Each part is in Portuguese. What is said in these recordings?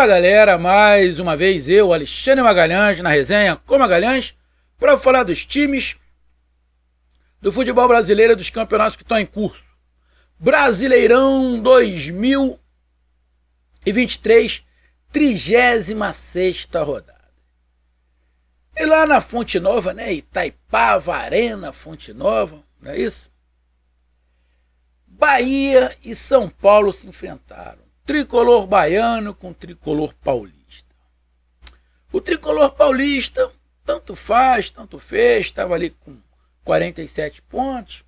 Fala galera, mais uma vez eu, Alexandre Magalhães, na resenha com Magalhães, para falar dos times do futebol brasileiro dos campeonatos que estão em curso. Brasileirão 2023, 36 rodada. E lá na Fonte Nova, né? Itaipava, Arena, Fonte Nova, não é isso? Bahia e São Paulo se enfrentaram tricolor baiano com tricolor paulista. O tricolor paulista, tanto faz, tanto fez, estava ali com 47 pontos,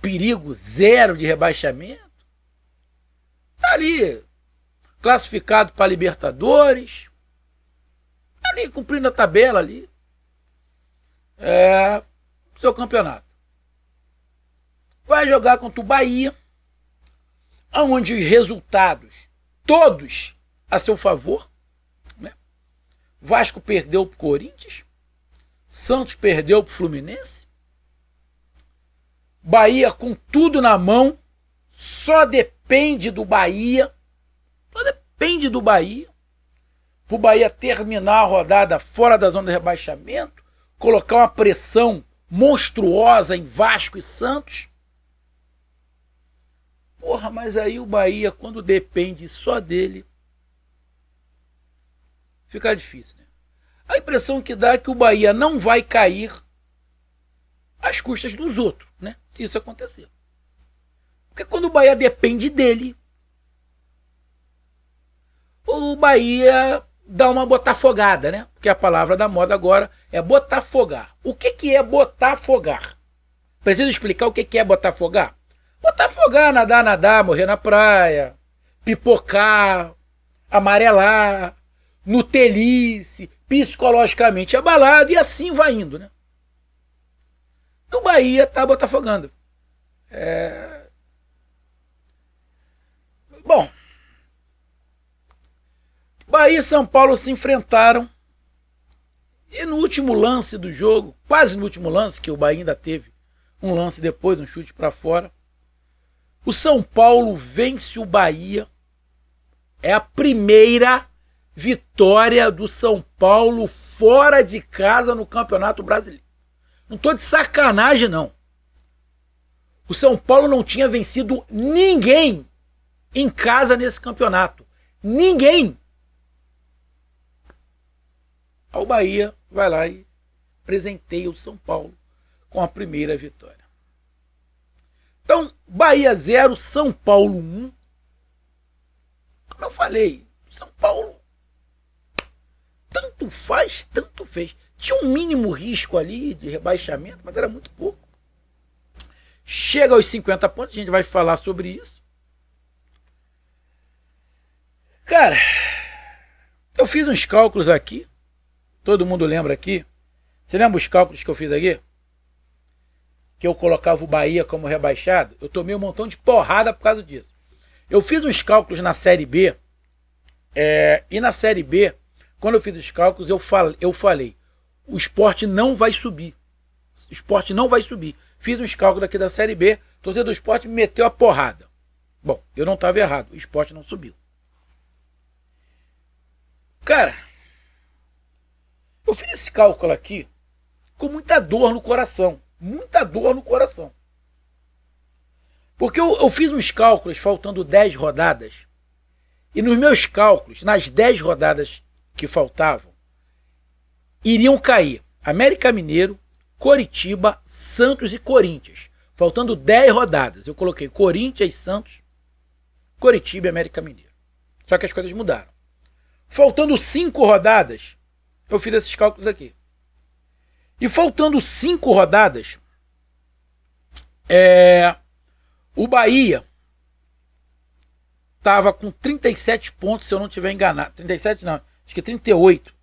perigo zero de rebaixamento. Tá ali, classificado para Libertadores, tá ali cumprindo a tabela ali. É, seu campeonato. Vai jogar contra o Bahia onde os resultados, todos a seu favor, né? Vasco perdeu para o Corinthians, Santos perdeu para o Fluminense, Bahia com tudo na mão, só depende do Bahia, só depende do Bahia, para o Bahia terminar a rodada fora da zona de rebaixamento, colocar uma pressão monstruosa em Vasco e Santos. Porra, mas aí o Bahia, quando depende só dele, fica difícil, né? A impressão que dá é que o Bahia não vai cair às custas dos outros, né? Se isso acontecer. Porque quando o Bahia depende dele, o Bahia dá uma botafogada, né? Porque a palavra da moda agora é botafogar. O que, que é botafogar? Preciso explicar o que, que é botafogar? Botafogar, ah, nadar, nadar, morrer na praia, pipocar, amarelar, nutelice, psicologicamente abalado e assim vai indo, né? O Bahia tá botafogando. É... Bom, Bahia e São Paulo se enfrentaram e no último lance do jogo, quase no último lance que o Bahia ainda teve, um lance depois, um chute para fora, o São Paulo vence o Bahia. É a primeira vitória do São Paulo fora de casa no Campeonato Brasileiro. Não tô de sacanagem, não. O São Paulo não tinha vencido ninguém em casa nesse campeonato. Ninguém! Ao Bahia vai lá e presenteia o São Paulo com a primeira vitória. Então, Bahia 0, São Paulo 1. Um. Como eu falei, São Paulo tanto faz, tanto fez. Tinha um mínimo risco ali de rebaixamento, mas era muito pouco. Chega aos 50 pontos, a gente vai falar sobre isso. Cara, eu fiz uns cálculos aqui. Todo mundo lembra aqui? Você lembra os cálculos que eu fiz aqui? que eu colocava o Bahia como rebaixado, eu tomei um montão de porrada por causa disso. Eu fiz uns cálculos na Série B, é, e na Série B, quando eu fiz os cálculos, eu, fal, eu falei: o esporte não vai subir. O esporte não vai subir. Fiz uns cálculos aqui da Série B, torcedor do esporte me meteu a porrada. Bom, eu não estava errado, o esporte não subiu. Cara, eu fiz esse cálculo aqui com muita dor no coração muita dor no coração. Porque eu, eu fiz uns cálculos faltando 10 rodadas. E nos meus cálculos, nas 10 rodadas que faltavam, iriam cair América Mineiro, Coritiba, Santos e Corinthians. Faltando 10 rodadas. Eu coloquei Corinthians, Santos, Coritiba e América Mineiro. Só que as coisas mudaram. Faltando 5 rodadas, eu fiz esses cálculos aqui. E faltando cinco rodadas, é, o Bahia estava com 37 pontos, se eu não tiver enganado. 37 não, acho que 38.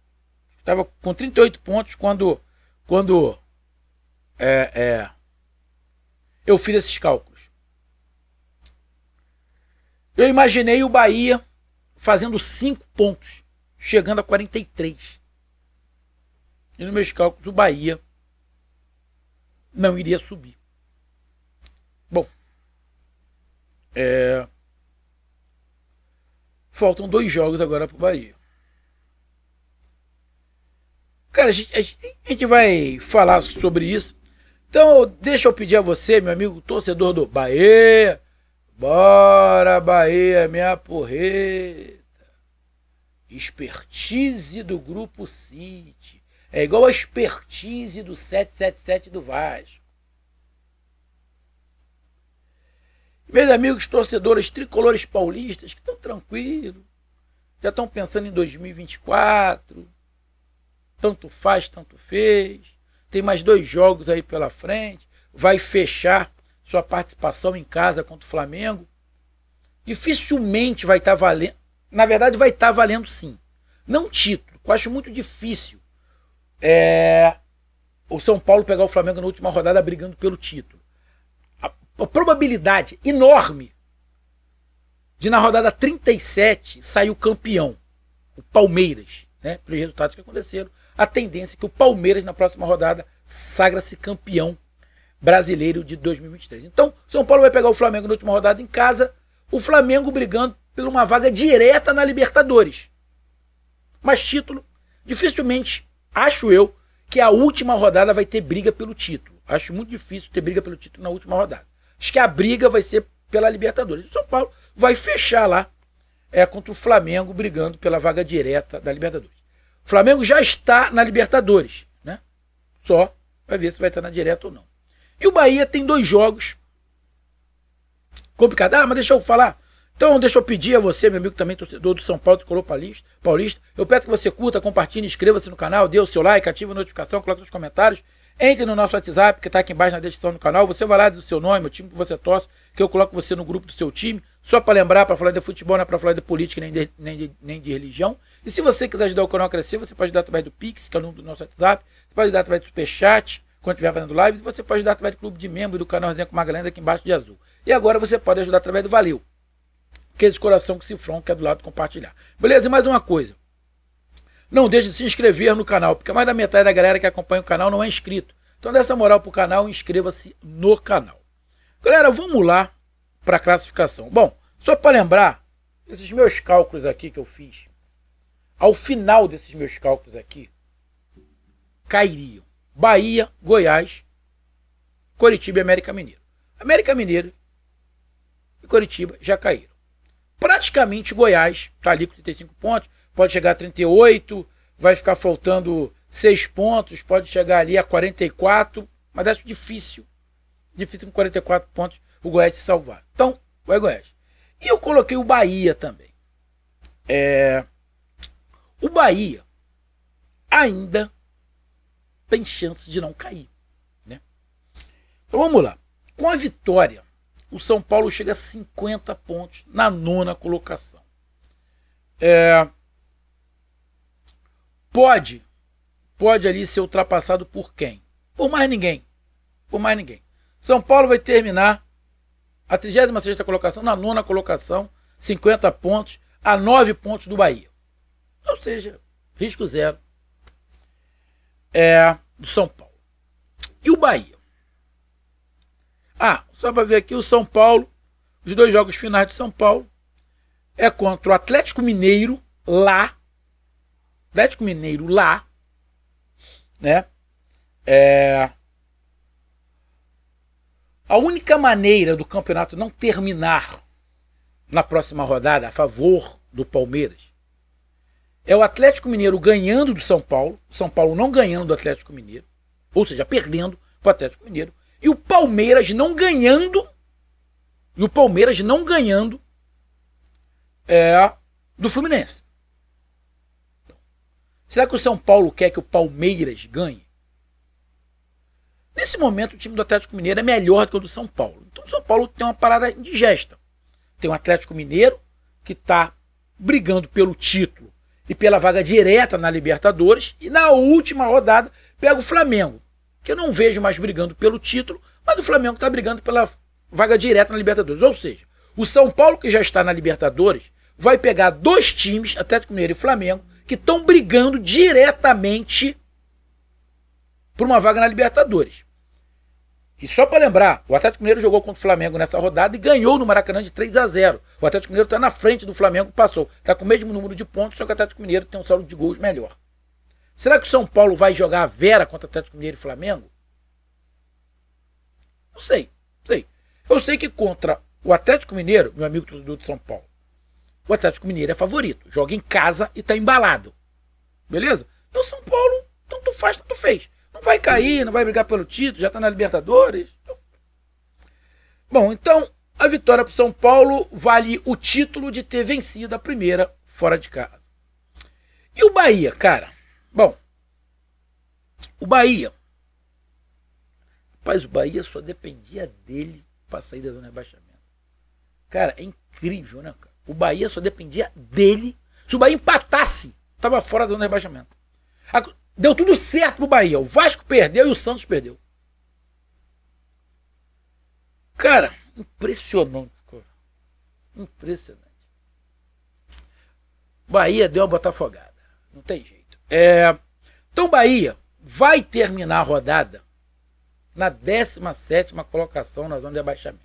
Estava com 38 pontos quando quando é, é, eu fiz esses cálculos. Eu imaginei o Bahia fazendo 5 pontos, chegando a 43. E nos meus cálculos, o Bahia não iria subir. Bom, é... faltam dois jogos agora para o Bahia. Cara, a gente, a gente vai falar sobre isso. Então, deixa eu pedir a você, meu amigo torcedor do Bahia. Bora, Bahia, minha porreta. Expertise do Grupo City. É igual a expertise do 777 do Vasco. Meus amigos torcedores tricolores paulistas que estão tranquilos, já estão pensando em 2024. Tanto faz, tanto fez. Tem mais dois jogos aí pela frente. Vai fechar sua participação em casa contra o Flamengo. Dificilmente vai estar tá valendo. Na verdade, vai estar tá valendo sim. Não título, que eu acho muito difícil é, o São Paulo pegar o Flamengo na última rodada brigando pelo título. A, a probabilidade enorme de na rodada 37 sair o campeão, o Palmeiras, né? Pelos resultados que aconteceram, a tendência é que o Palmeiras na próxima rodada sagra-se campeão brasileiro de 2023. Então, São Paulo vai pegar o Flamengo na última rodada em casa, o Flamengo brigando por uma vaga direta na Libertadores. Mas título dificilmente acho eu que a última rodada vai ter briga pelo título. Acho muito difícil ter briga pelo título na última rodada. Acho que a briga vai ser pela Libertadores. O São Paulo vai fechar lá é, contra o Flamengo brigando pela vaga direta da Libertadores. O Flamengo já está na Libertadores, né? Só vai ver se vai estar na direta ou não. E o Bahia tem dois jogos complicado. Ah, mas deixa eu falar. Então, deixa eu pedir a você, meu amigo também torcedor do São Paulo, Colô paulista, eu peço que você curta, compartilhe, inscreva-se no canal, dê o seu like, ative a notificação, coloque nos comentários, entre no nosso WhatsApp, que está aqui embaixo na descrição do canal, você vai lá do seu nome, o time que você torce, que eu coloco você no grupo do seu time, só para lembrar, para falar de futebol, não é para falar de política nem de, nem, de, nem de religião. E se você quiser ajudar o canal a crescer, você pode ajudar através do Pix, que é o número do nosso WhatsApp, você pode ajudar através do Superchat, quando estiver fazendo live, você pode ajudar através do clube de membro do canal Resenha com Magalhães aqui embaixo de azul. E agora você pode ajudar através do Valeu aquele é coração que cifrão que é do lado compartilhar. Beleza? E mais uma coisa. Não deixe de se inscrever no canal, porque mais da metade da galera que acompanha o canal não é inscrito. Então, dessa moral para o canal, inscreva-se no canal. Galera, vamos lá para a classificação. Bom, só para lembrar, esses meus cálculos aqui que eu fiz, ao final desses meus cálculos aqui, cairiam Bahia, Goiás, Coritiba e América Mineiro. América Mineiro e Coritiba já caíram praticamente Goiás, está ali com 35 pontos, pode chegar a 38, vai ficar faltando 6 pontos, pode chegar ali a 44, mas acho difícil, difícil com 44 pontos o Goiás se salvar. Então, vai Goiás. E eu coloquei o Bahia também. É... O Bahia ainda tem chance de não cair. Né? Então vamos lá. Com a vitória o São Paulo chega a 50 pontos na nona colocação. É, pode, pode ali ser ultrapassado por quem? Por mais ninguém. Por mais ninguém. São Paulo vai terminar a 36 colocação, na nona colocação, 50 pontos, a 9 pontos do Bahia. Ou seja, risco zero é, do São Paulo. E o Bahia? Ah, só para ver aqui o São Paulo, os dois jogos finais de São Paulo é contra o Atlético Mineiro lá, Atlético Mineiro lá, né? É a única maneira do campeonato não terminar na próxima rodada a favor do Palmeiras é o Atlético Mineiro ganhando do São Paulo, São Paulo não ganhando do Atlético Mineiro, ou seja, perdendo para o Atlético Mineiro, e o Palmeiras não ganhando. E o Palmeiras não ganhando é do Fluminense. Será que o São Paulo quer que o Palmeiras ganhe? Nesse momento, o time do Atlético Mineiro é melhor do que o do São Paulo. Então, o São Paulo tem uma parada indigesta. Tem o um Atlético Mineiro que está brigando pelo título e pela vaga direta na Libertadores. E na última rodada, pega o Flamengo que eu não vejo mais brigando pelo título, mas o Flamengo está brigando pela vaga direta na Libertadores. Ou seja, o São Paulo, que já está na Libertadores, vai pegar dois times, Atlético Mineiro e Flamengo, que estão brigando diretamente por uma vaga na Libertadores. E só para lembrar, o Atlético Mineiro jogou contra o Flamengo nessa rodada e ganhou no Maracanã de 3 a 0. O Atlético Mineiro está na frente do Flamengo, passou. Está com o mesmo número de pontos, só que o Atlético Mineiro tem um saldo de gols melhor. Será que o São Paulo vai jogar a Vera contra o Atlético Mineiro e Flamengo? Não sei, não sei. Eu sei que contra o Atlético Mineiro, meu amigo torcedor de São Paulo, o Atlético Mineiro é favorito. Joga em casa e tá embalado. Beleza? E o São Paulo, tanto faz, tanto fez. Não vai cair, não vai brigar pelo título, já tá na Libertadores. Bom, então a vitória pro São Paulo vale o título de ter vencido a primeira fora de casa. E o Bahia, cara? Bom, o Bahia. Rapaz, o Bahia só dependia dele para sair da zona de rebaixamento. Cara, é incrível, né, cara? O Bahia só dependia dele. Se o Bahia empatasse, tava fora da zona de rebaixamento. Deu tudo certo pro Bahia. O Vasco perdeu e o Santos perdeu. Cara, impressionante, cara. Impressionante. Bahia deu uma botafogada. Não tem jeito. É... Então, Bahia vai terminar a rodada na 17 colocação na zona de abaixamento.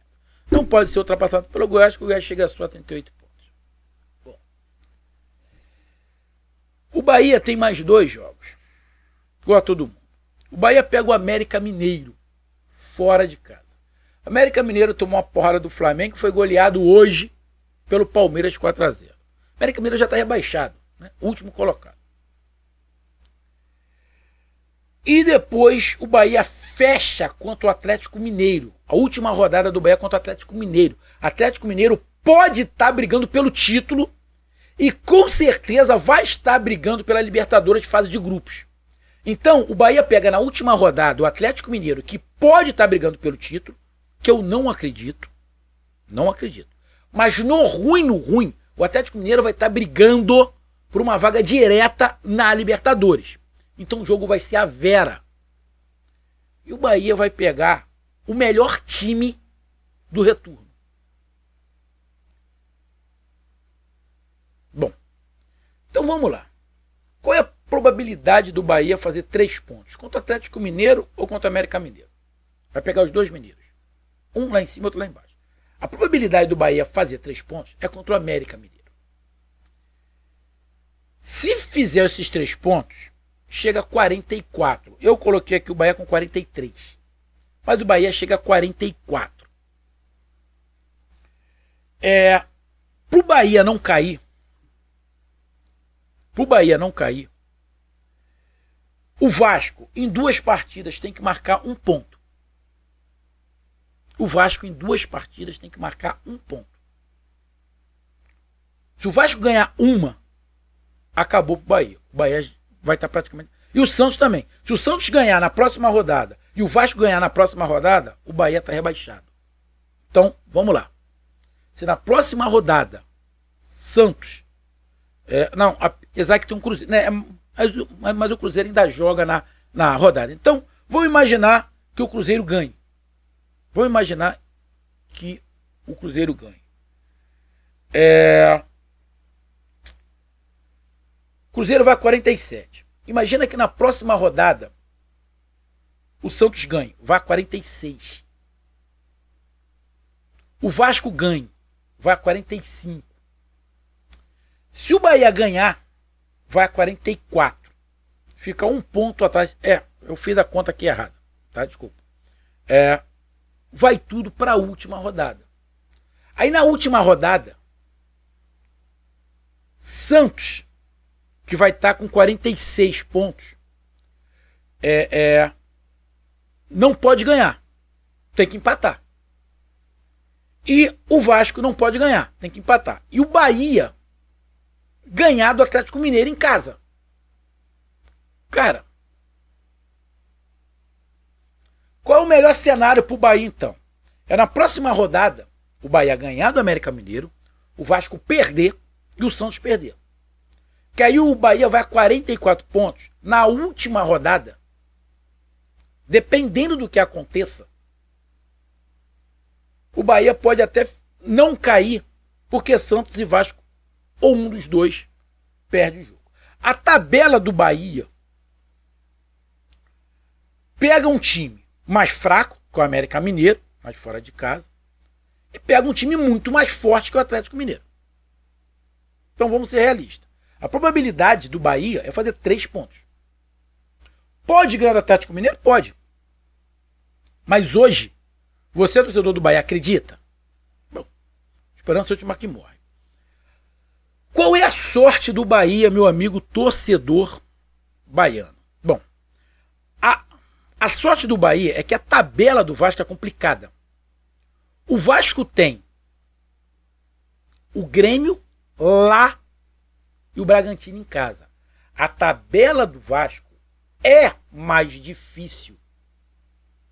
Não pode ser ultrapassado pelo Goiás, que o Goiás chega a só 38 pontos. Bom. O Bahia tem mais dois jogos. Igual a todo mundo. O Bahia pega o América Mineiro, fora de casa. O América Mineiro tomou uma porrada do Flamengo e foi goleado hoje pelo Palmeiras 4 x 0 o América Mineiro já está rebaixado, né? último colocado. E depois o Bahia fecha contra o Atlético Mineiro. A última rodada do Bahia contra o Atlético Mineiro. Atlético Mineiro pode estar tá brigando pelo título e com certeza vai estar brigando pela Libertadores de fase de grupos. Então, o Bahia pega na última rodada o Atlético Mineiro, que pode estar tá brigando pelo título, que eu não acredito. Não acredito. Mas no ruim, no ruim, o Atlético Mineiro vai estar tá brigando por uma vaga direta na Libertadores. Então o jogo vai ser a Vera. E o Bahia vai pegar o melhor time do retorno. Bom, então vamos lá. Qual é a probabilidade do Bahia fazer três pontos? Contra Atlético Mineiro ou contra América Mineiro? Vai pegar os dois mineiros. Um lá em cima, e outro lá embaixo. A probabilidade do Bahia fazer três pontos é contra o América Mineiro. Se fizer esses três pontos, chega a 44. Eu coloquei aqui o Bahia com 43. Mas o Bahia chega a 44. É, pro Bahia não cair, pro Bahia não cair, o Vasco em duas partidas tem que marcar um ponto. O Vasco em duas partidas tem que marcar um ponto. Se o Vasco ganhar uma, acabou pro Bahia. O Bahia vai estar praticamente. E o Santos também. Se o Santos ganhar na próxima rodada e o Vasco ganhar na próxima rodada, o Bahia está rebaixado. Então, vamos lá. Se na próxima rodada, Santos. É, não, apesar que tem um Cruzeiro. Né, é, mas, mas, o Cruzeiro ainda joga na, na rodada. Então, vamos imaginar que o Cruzeiro ganhe. Vamos imaginar que o Cruzeiro ganhe. É, Cruzeiro vai a 47. Imagina que na próxima rodada o Santos ganhe, vai a 46. O Vasco ganhe, vai a 45. Se o Bahia ganhar, vai a 44. Fica um ponto atrás. É, eu fiz a conta aqui errada, tá? Desculpa. É, vai tudo para a última rodada. Aí na última rodada, Santos que vai estar tá com 46 pontos, é, é, não pode ganhar. Tem que empatar. E o Vasco não pode ganhar, tem que empatar. E o Bahia ganhar do Atlético Mineiro em casa. Cara, qual é o melhor cenário para o Bahia então? É na próxima rodada o Bahia ganhar do América Mineiro, o Vasco perder e o Santos perder que aí o Bahia vai a 44 pontos na última rodada, dependendo do que aconteça, o Bahia pode até não cair, porque Santos e Vasco, ou um dos dois, perde o jogo. A tabela do Bahia pega um time mais fraco, que é o América Mineiro, mas fora de casa, e pega um time muito mais forte que o Atlético Mineiro. Então vamos ser realistas. A probabilidade do Bahia é fazer três pontos. Pode ganhar do Atlético Mineiro? Pode. Mas hoje, você, torcedor do Bahia, acredita? Bom, esperança é última que morre. Qual é a sorte do Bahia, meu amigo torcedor baiano? Bom, a, a sorte do Bahia é que a tabela do Vasco é complicada. O Vasco tem o Grêmio lá e o Bragantino em casa. A tabela do Vasco é mais difícil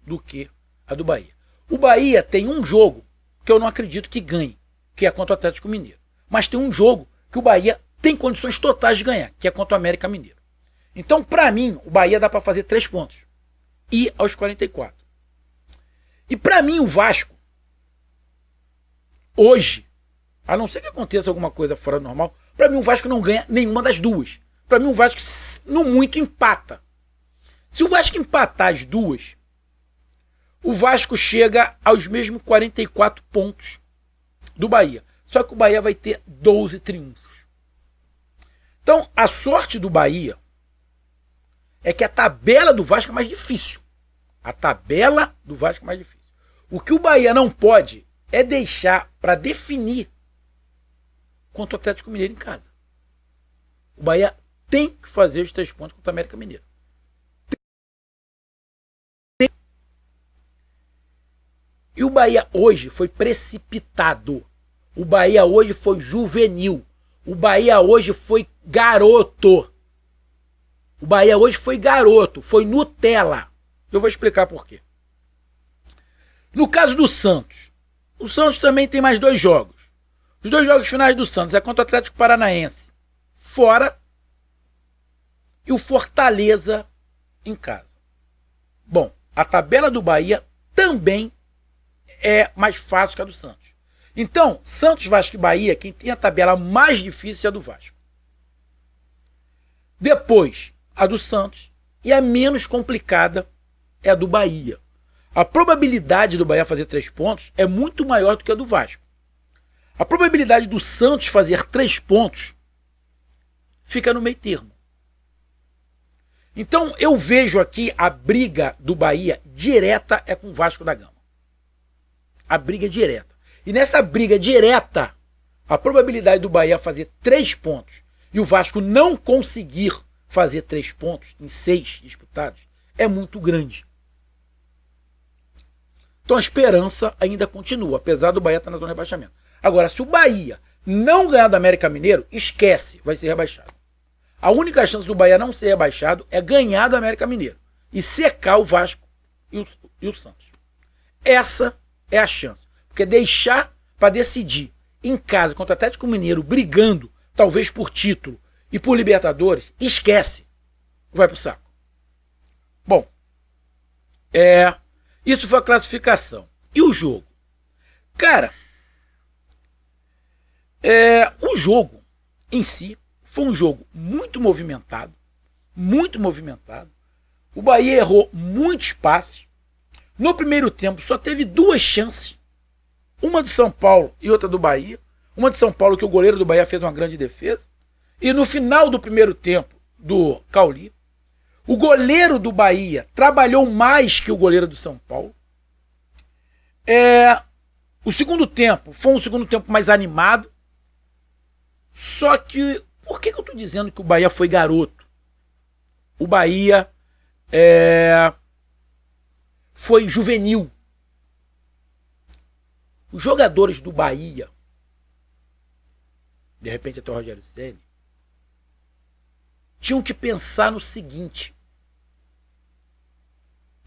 do que a do Bahia. O Bahia tem um jogo que eu não acredito que ganhe, que é contra o Atlético Mineiro. Mas tem um jogo que o Bahia tem condições totais de ganhar, que é contra o América Mineiro. Então, para mim, o Bahia dá para fazer três pontos e aos 44. E para mim, o Vasco, hoje, a não ser que aconteça alguma coisa fora do normal, para mim, o Vasco não ganha nenhuma das duas. Para mim, o Vasco, no muito, empata. Se o Vasco empatar as duas, o Vasco chega aos mesmos 44 pontos do Bahia. Só que o Bahia vai ter 12 triunfos. Então, a sorte do Bahia é que a tabela do Vasco é mais difícil. A tabela do Vasco é mais difícil. O que o Bahia não pode é deixar para definir contra o Atlético Mineiro em casa. O Bahia tem que fazer os três pontos contra o América Mineiro. E o Bahia hoje foi precipitado. O Bahia hoje foi juvenil. O Bahia hoje foi garoto. O Bahia hoje foi garoto, foi Nutella. Eu vou explicar por quê. No caso do Santos, o Santos também tem mais dois jogos. Os dois jogos finais do Santos é contra o Atlético Paranaense fora e o Fortaleza em casa. Bom, a tabela do Bahia também é mais fácil que a do Santos. Então, Santos, Vasco e Bahia, quem tem a tabela mais difícil é a do Vasco. Depois, a do Santos. E a menos complicada é a do Bahia. A probabilidade do Bahia fazer três pontos é muito maior do que a do Vasco. A probabilidade do Santos fazer três pontos fica no meio termo. Então eu vejo aqui a briga do Bahia direta é com o Vasco da Gama. A briga é direta. E nessa briga direta, a probabilidade do Bahia fazer três pontos e o Vasco não conseguir fazer três pontos em seis disputados é muito grande. Então a esperança ainda continua, apesar do Bahia estar na zona de rebaixamento. Agora, se o Bahia não ganhar do América Mineiro, esquece, vai ser rebaixado. A única chance do Bahia não ser rebaixado é ganhar do América Mineiro e secar o Vasco e o, e o Santos. Essa é a chance. Porque deixar para decidir em casa contra o Atlético Mineiro, brigando, talvez por título e por Libertadores, esquece. Vai pro saco. Bom, é, isso foi a classificação. E o jogo? Cara, é, o jogo em si foi um jogo muito movimentado, muito movimentado. O Bahia errou muitos passes. No primeiro tempo só teve duas chances, uma do São Paulo e outra do Bahia. Uma de São Paulo que o goleiro do Bahia fez uma grande defesa. E no final do primeiro tempo do Cauli, o goleiro do Bahia trabalhou mais que o goleiro do São Paulo. É, o segundo tempo foi um segundo tempo mais animado. Só que, por que, que eu estou dizendo que o Bahia foi garoto? O Bahia é, foi juvenil. Os jogadores do Bahia, de repente até o Rogério Senna, tinham que pensar no seguinte: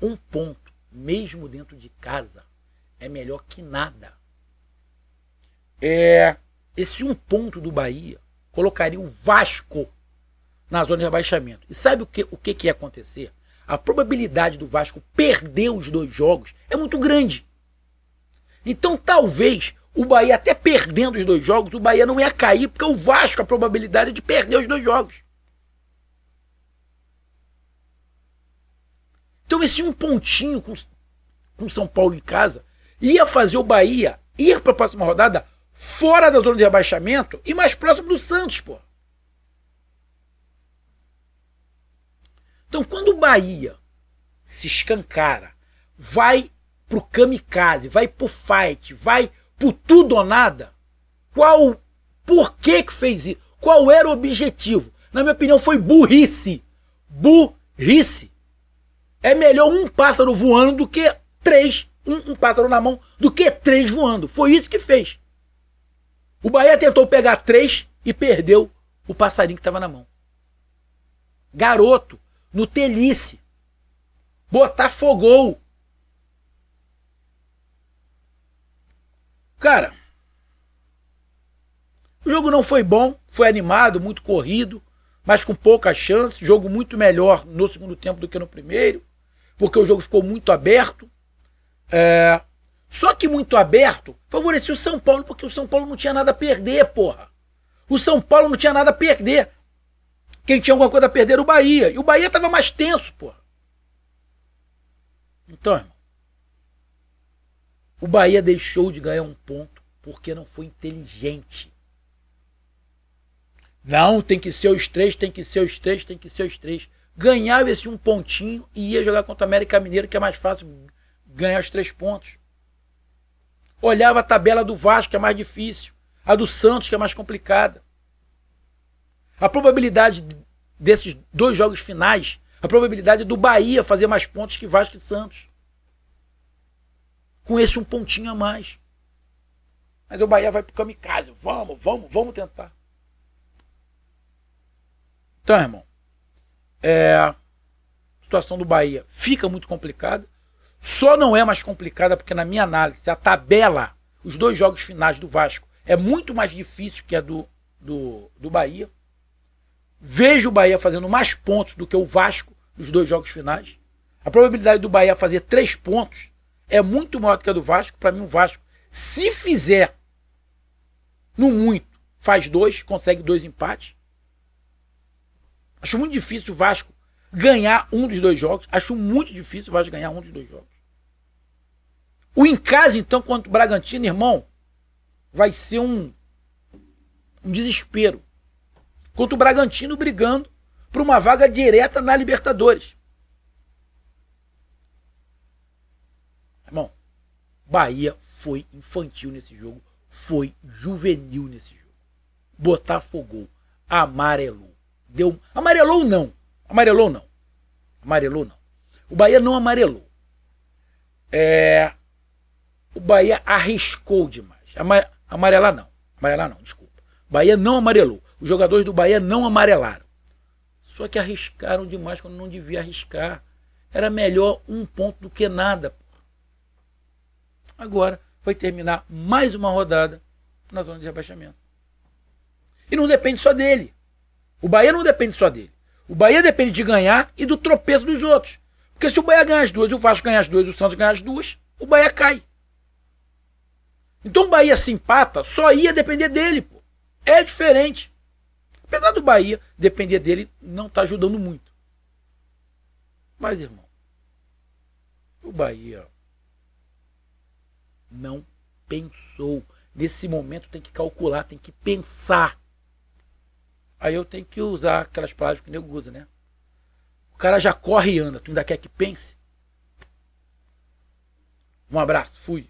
um ponto, mesmo dentro de casa, é melhor que nada. É esse um ponto do Bahia colocaria o Vasco na zona de rebaixamento. E sabe o que, o que, que ia acontecer? A probabilidade do Vasco perder os dois jogos é muito grande. Então talvez o Bahia, até perdendo os dois jogos, o Bahia não ia cair, porque o Vasco a probabilidade é de perder os dois jogos. Então esse um pontinho com, com São Paulo em casa ia fazer o Bahia ir para a próxima rodada fora da zona de rebaixamento e mais próximo do Santos, pô. Então, quando o Bahia se escancara, vai pro kamikaze, vai pro fight, vai pro tudo ou nada, qual, por que que fez isso? Qual era o objetivo? Na minha opinião, foi burrice. Burrice. É melhor um pássaro voando do que três, um, um pássaro na mão, do que três voando. Foi isso que fez. O Bahia tentou pegar três e perdeu o passarinho que estava na mão. Garoto, no Telice. Botafogou. Cara, o jogo não foi bom, foi animado, muito corrido, mas com pouca chance. Jogo muito melhor no segundo tempo do que no primeiro, porque o jogo ficou muito aberto. É, só que muito aberto favorecia o São Paulo, porque o São Paulo não tinha nada a perder, porra. O São Paulo não tinha nada a perder. Quem tinha alguma coisa a perder era o Bahia. E o Bahia tava mais tenso, porra. Então, irmão, o Bahia deixou de ganhar um ponto porque não foi inteligente. Não, tem que ser os três, tem que ser os três, tem que ser os três. Ganhava esse um pontinho e ia jogar contra o América Mineiro, que é mais fácil ganhar os três pontos. Olhava a tabela do Vasco, que é mais difícil, a do Santos, que é mais complicada. A probabilidade desses dois jogos finais, a probabilidade do Bahia fazer mais pontos que Vasco e Santos. Com esse um pontinho a mais. Mas o Bahia vai pro kamikaze. Vamos, vamos, vamos tentar. Então, irmão, é, a situação do Bahia fica muito complicada. Só não é mais complicada porque, na minha análise, a tabela, os dois jogos finais do Vasco, é muito mais difícil que a do, do, do Bahia. Vejo o Bahia fazendo mais pontos do que o Vasco nos dois jogos finais. A probabilidade do Bahia fazer três pontos é muito maior do que a do Vasco. Para mim, o Vasco, se fizer no muito, faz dois, consegue dois empates. Acho muito difícil o Vasco ganhar um dos dois jogos. Acho muito difícil o Vasco ganhar um dos dois jogos. O em casa, então, contra o Bragantino, irmão, vai ser um, um desespero. Contra o Bragantino brigando por uma vaga direta na Libertadores. Irmão, Bahia foi infantil nesse jogo, foi juvenil nesse jogo. Botafogou, amarelou. Deu, amarelou não, Amarelou não. Amarelou não. O Bahia não amarelou. É... O Bahia arriscou demais. Amarelar não. Amarelar não, desculpa. O Bahia não amarelou. Os jogadores do Bahia não amarelaram. Só que arriscaram demais quando não devia arriscar. Era melhor um ponto do que nada. Agora vai terminar mais uma rodada na zona de rebaixamento. E não depende só dele. O Bahia não depende só dele. O Bahia depende de ganhar e do tropeço dos outros. Porque se o Bahia ganhar as duas, o Vasco ganhar as duas, o Santos ganhar as duas, o Bahia cai. Então o Bahia se empata, só ia depender dele, pô. É diferente. Apesar do Bahia depender dele, não tá ajudando muito. Mas, irmão, o Bahia não pensou. Nesse momento tem que calcular, tem que pensar. Aí eu tenho que usar aquelas palavras que o nego usa, né? O cara já corre e anda, tu ainda quer que pense? Um abraço, fui.